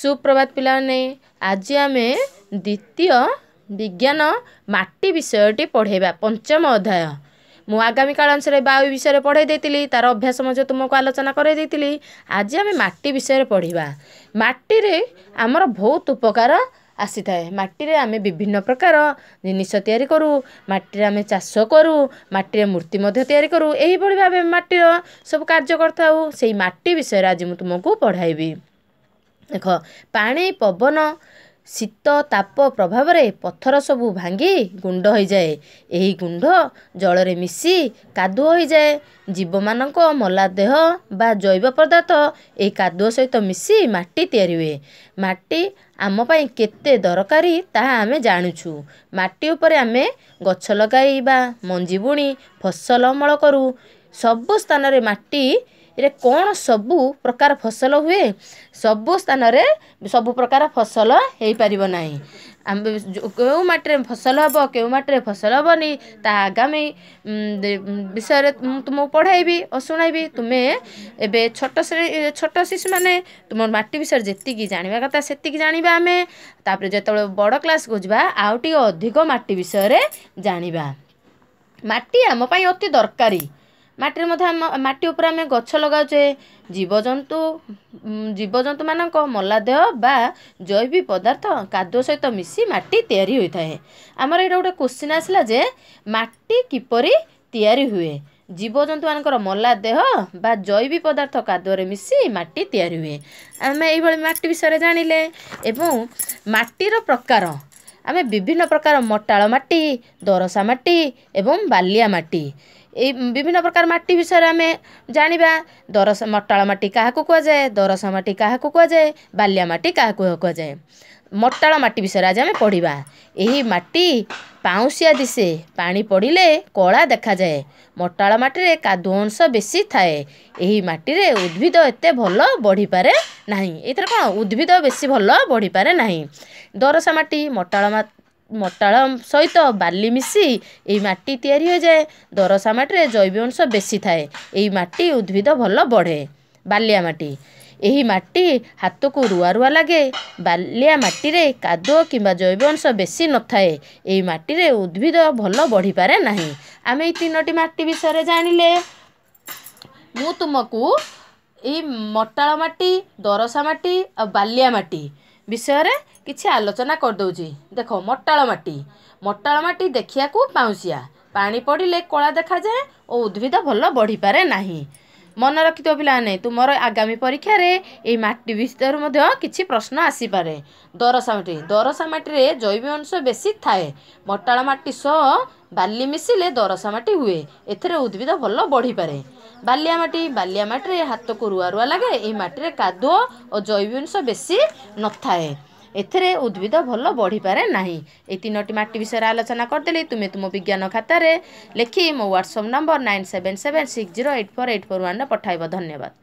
ସୁପ୍ରଭାତ ପିଲାମାନେ ଆଜି ଆମେ ଦ୍ୱିତୀୟ ବିଜ୍ଞାନ ମାଟି ବିଷୟଟି ପଢ଼େଇବା ପଞ୍ଚମ ଅଧ୍ୟାୟ ମୁଁ ଆଗାମୀ କାଳ ଅନୁସାରେ ବାୟୁ ବିଷୟରେ ପଢ଼େଇ ଦେଇଥିଲି ତା'ର ଅଭ୍ୟାସ ମଧ୍ୟ ତୁମକୁ ଆଲୋଚନା କରାଇ ଦେଇଥିଲି ଆଜି ଆମେ ମାଟି ବିଷୟରେ ପଢ଼ିବା ମାଟିରେ ଆମର ବହୁତ ଉପକାର ଆସିଥାଏ ମାଟିରେ ଆମେ ବିଭିନ୍ନ ପ୍ରକାର ଜିନିଷ ତିଆରି କରୁ ମାଟିରେ ଆମେ ଚାଷ କରୁ ମାଟିରେ ମୂର୍ତ୍ତି ମଧ୍ୟ ତିଆରି କରୁ ଏହିଭଳି ଭାବେ ମାଟିର ସବୁ କାର୍ଯ୍ୟ କରିଥାଉ ସେଇ ମାଟି ବିଷୟରେ ଆଜି ମୁଁ ତୁମକୁ ପଢ଼ାଇବି ଦେଖ ପାଣି ପବନ ଶୀତ ତାପ ପ୍ରଭାବରେ ପଥର ସବୁ ଭାଙ୍ଗି ଗୁଣ୍ଡ ହୋଇଯାଏ ଏହି ଗୁଣ୍ଡ ଜଳରେ ମିଶି କାଦୁଅ ହୋଇଯାଏ ଜୀବମାନଙ୍କ ମଲା ଦେହ ବା ଜୈବ ପଦାର୍ଥ ଏହି କାଦୁଅ ସହିତ ମିଶି ମାଟି ତିଆରି ହୁଏ ମାଟି ଆମ ପାଇଁ କେତେ ଦରକାରୀ ତାହା ଆମେ ଜାଣୁଛୁ ମାଟି ଉପରେ ଆମେ ଗଛ ଲଗାଇବା ମଞ୍ଜି ବୁଣି ଫସଲ ଅମଳ କରୁ ସବୁ ସ୍ଥାନରେ ମାଟି ରେ କ'ଣ ସବୁ ପ୍ରକାର ଫସଲ ହୁଏ ସବୁ ସ୍ଥାନରେ ସବୁ ପ୍ରକାର ଫସଲ ହେଇପାରିବ ନାହିଁ ଆମେ କେଉଁ ମାଟିରେ ଫସଲ ହେବ କେଉଁ ମାଟିରେ ଫସଲ ହେବନି ତା ଆଗାମୀ ବିଷୟରେ ମୁଁ ତୁମକୁ ପଢ଼ାଇବି ଓ ଶୁଣାଇବି ତୁମେ ଏବେ ଛୋଟ ଛୋଟ ଶିଶୁମାନେ ତୁମ ମାଟି ବିଷୟରେ ଯେତିକି ଜାଣିବା କଥା ସେତିକି ଜାଣିବା ଆମେ ତାପରେ ଯେତେବେଳେ ବଡ଼ କ୍ଲାସ୍କୁ ଯିବା ଆଉ ଟିକେ ଅଧିକ ମାଟି ବିଷୟରେ ଜାଣିବା ମାଟି ଆମ ପାଇଁ ଅତି ଦରକାରୀ ମାଟିରେ ମଧ୍ୟ ଆମ ମାଟି ଉପରେ ଆମେ ଗଛ ଲଗାଉଛେ ଜୀବଜନ୍ତୁ ଜୀବଜନ୍ତୁମାନଙ୍କ ମଲାଦେହ ବା ଜୈବିକ ପଦାର୍ଥ କାଦୁଅ ସହିତ ମିଶି ମାଟି ତିଆରି ହୋଇଥାଏ ଆମର ଏଇଟା ଗୋଟେ କୋଶ୍ଚିନ୍ ଆସିଲା ଯେ ମାଟି କିପରି ତିଆରି ହୁଏ ଜୀବଜନ୍ତୁମାନଙ୍କର ମଲାଦେହ ବା ଜୈବିକ ପଦାର୍ଥ କାଦୁଅରେ ମିଶି ମାଟି ତିଆରି ହୁଏ ଆମେ ଏଇଭଳି ମାଟି ବିଷୟରେ ଜାଣିଲେ ଏବଂ ମାଟିର ପ୍ରକାର ଆମେ ବିଭିନ୍ନ ପ୍ରକାର ମଟାଳ ମାଟି ଦରସା ମାଟି ଏବଂ ବାଲିଆ ମାଟି এই বিভিন্ন প্রকার মাটি বিষয়ে আমি জাঁয়া দরস মটাল মাটি কাহকু কুযায়ে দরস মাটি কাহকু কুযায়ে বালিয়া মাটি কাহকু কুযায়ে মটাল মাটি বিষয়ে আজ আমি পড়া এই মাটি ପାଉଁଶିଆ ଦିଶେ ପାଣି ପଡ଼ିଲେ କଳା ଦେଖାଯାଏ ମଟାଳ ମାଟିରେ କାଦୁଅ ଅଂଶ ବେଶୀ ଥାଏ ଏହି ମାଟିରେ ଉଦ୍ଭିଦ ଏତେ ଭଲ ବଢ଼ିପାରେ ନାହିଁ ଏଥିରେ କ'ଣ ଉଦ୍ଭିଦ ବେଶୀ ଭଲ ବଢ଼ିପାରେ ନାହିଁ ଦରସା ମାଟି ମଟାଳ ମଟାଳ ସହିତ ବାଲି ମିଶି ଏହି ମାଟି ତିଆରି ହୋଇଯାଏ ଦରସା ମାଟିରେ ଜୈବ ଅଂଶ ବେଶୀ ଥାଏ ଏହି ମାଟି ଉଦ୍ଭିଦ ଭଲ ବଢ଼େ ବାଲିଆ ମାଟି ଏହି ମାଟି ହାତକୁ ରୁଆ ରୁଆ ଲାଗେ ବାଲିଆ ମାଟିରେ କାଦୁଅ କିମ୍ବା ଜୈବ ଅଂଶ ବେଶୀ ନଥାଏ ଏହି ମାଟିରେ ଉଦ୍ଭିଦ ଭଲ ବଢ଼ିପାରେ ନାହିଁ ଆମେ ଏଇ ତିନୋଟି ମାଟି ବିଷୟରେ ଜାଣିଲେ ମୁଁ ତୁମକୁ ଏହି ମଟାଳ ମାଟି ଦରସା ମାଟି ଆଉ ବାଲିଆ ମାଟି ବିଷୟରେ କିଛି ଆଲୋଚନା କରିଦେଉଛି ଦେଖ ମଟାଳ ମାଟି ମଟାଳ ମାଟି ଦେଖିବାକୁ ପାଉଁଶିଆ ପାଣି ପଡ଼ିଲେ କଳା ଦେଖାଯାଏ ଓ ଉଦ୍ଭିଦ ଭଲ ବଢ଼ିପାରେ ନାହିଁ ମନେ ରଖିଥିବ ପିଲାମାନେ ତୁମର ଆଗାମୀ ପରୀକ୍ଷାରେ ଏଇ ମାଟି ବିଷୟରୁ ମଧ୍ୟ କିଛି ପ୍ରଶ୍ନ ଆସିପାରେ ଦରସା ମାଟି ଦରସା ମାଟିରେ ଜୈବ ଅଂଶ ବେଶୀ ଥାଏ ମଟାଳ ମାଟି ସହ ବାଲି ମିଶିଲେ ଦରସା ମାଟି ହୁଏ ଏଥିରେ ଉଦ୍ଭିଦ ଭଲ ବଢ଼ିପାରେ ବାଲିଆ ମାଟି ବାଲିଆ ମାଟିରେ ହାତକୁ ରୁଆ ରୁଆ ଲାଗେ ଏହି ମାଟିରେ କାଦୁଅ ଓ ଜୈବ ଜିନିଷ ବେଶୀ ନଥାଏ ଏଥିରେ ଉଦ୍ଭିଦ ଭଲ ବଢ଼ିପାରେ ନାହିଁ ଏଇ ତିନୋଟି ମାଟି ବିଷୟରେ ଆଲୋଚନା କରିଦେଲି ତୁମେ ତୁମ ବିଜ୍ଞାନ ଖାତାରେ ଲେଖି ମୋ WhatsApp number nine seven seven six zero eight four eight four ୱାନ୍ରେ ପଠାଇବ ଧନ୍ୟବାଦ